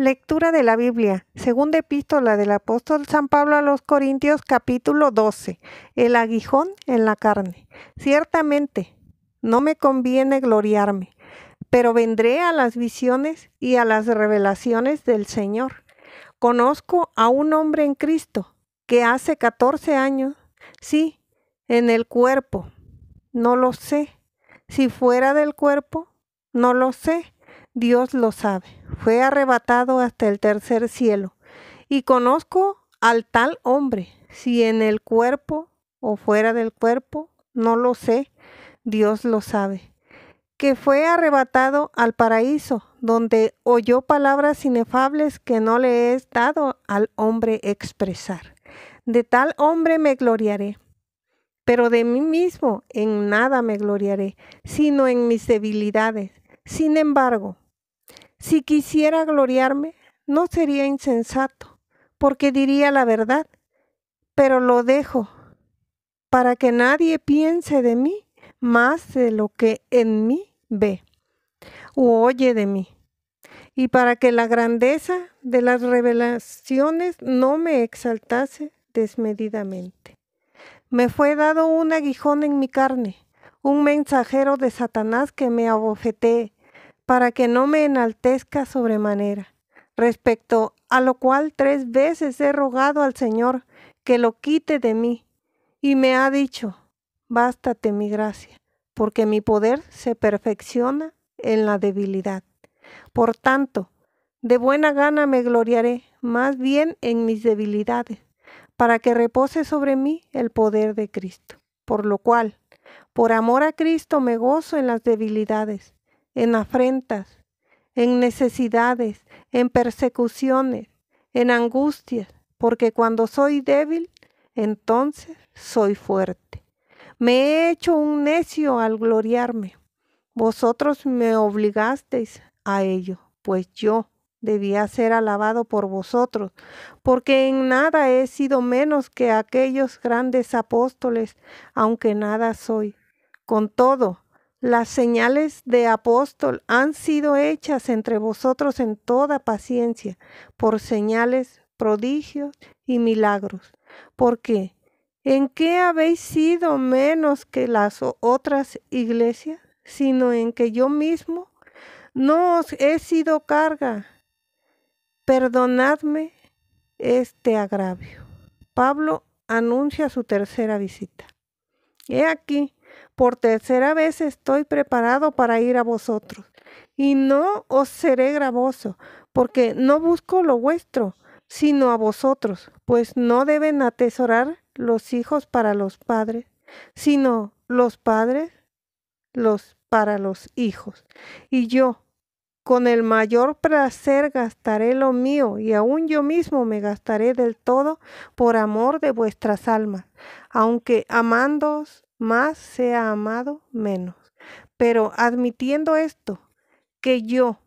Lectura de la Biblia. Segunda epístola del apóstol San Pablo a los Corintios capítulo 12. El aguijón en la carne. Ciertamente, no me conviene gloriarme, pero vendré a las visiones y a las revelaciones del Señor. Conozco a un hombre en Cristo que hace 14 años, sí, en el cuerpo, no lo sé. Si fuera del cuerpo, no lo sé Dios lo sabe, fue arrebatado hasta el tercer cielo. Y conozco al tal hombre, si en el cuerpo o fuera del cuerpo, no lo sé, Dios lo sabe, que fue arrebatado al paraíso, donde oyó palabras inefables que no le he dado al hombre expresar. De tal hombre me gloriaré, pero de mí mismo en nada me gloriaré, sino en mis debilidades. Sin embargo, si quisiera gloriarme, no sería insensato, porque diría la verdad, pero lo dejo para que nadie piense de mí más de lo que en mí ve o oye de mí, y para que la grandeza de las revelaciones no me exaltase desmedidamente. Me fue dado un aguijón en mi carne, un mensajero de Satanás que me abofetee para que no me enaltezca sobremanera, respecto a lo cual tres veces he rogado al Señor que lo quite de mí, y me ha dicho, bástate mi gracia, porque mi poder se perfecciona en la debilidad. Por tanto, de buena gana me gloriaré más bien en mis debilidades, para que repose sobre mí el poder de Cristo. Por lo cual, por amor a Cristo me gozo en las debilidades en afrentas, en necesidades, en persecuciones, en angustias, porque cuando soy débil, entonces soy fuerte. Me he hecho un necio al gloriarme. Vosotros me obligasteis a ello, pues yo debía ser alabado por vosotros, porque en nada he sido menos que aquellos grandes apóstoles, aunque nada soy. Con todo, las señales de apóstol han sido hechas entre vosotros en toda paciencia, por señales, prodigios y milagros. ¿Por qué? ¿en qué habéis sido menos que las otras iglesias? Sino en que yo mismo no os he sido carga. Perdonadme este agravio. Pablo anuncia su tercera visita. He aquí, por tercera vez estoy preparado para ir a vosotros, y no os seré gravoso, porque no busco lo vuestro, sino a vosotros, pues no deben atesorar los hijos para los padres, sino los padres los para los hijos. Y yo, con el mayor placer gastaré lo mío, y aún yo mismo me gastaré del todo por amor de vuestras almas, aunque amándoos más sea amado menos. Pero admitiendo esto, que yo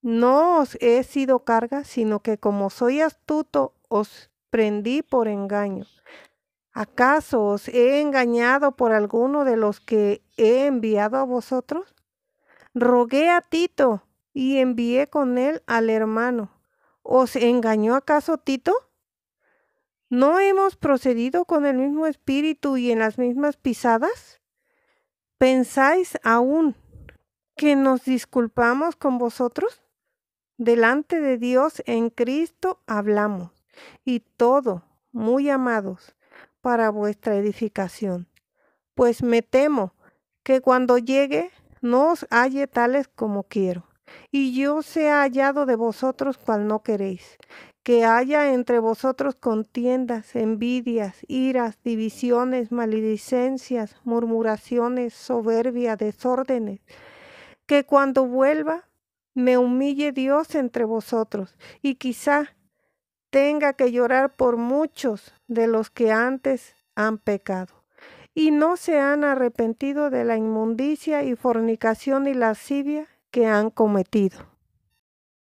no os he sido carga, sino que como soy astuto, os prendí por engaño. ¿Acaso os he engañado por alguno de los que he enviado a vosotros? Rogué a Tito y envié con él al hermano. ¿Os engañó acaso Tito? ¿No hemos procedido con el mismo espíritu y en las mismas pisadas? ¿Pensáis aún que nos disculpamos con vosotros? Delante de Dios en Cristo hablamos, y todo, muy amados, para vuestra edificación. Pues me temo que cuando llegue no os halle tales como quiero. Y yo sea hallado de vosotros cual no queréis, que haya entre vosotros contiendas, envidias, iras, divisiones, maledicencias, murmuraciones, soberbia, desórdenes, que cuando vuelva me humille Dios entre vosotros, y quizá tenga que llorar por muchos de los que antes han pecado y no se han arrepentido de la inmundicia y fornicación y lascivia que han cometido.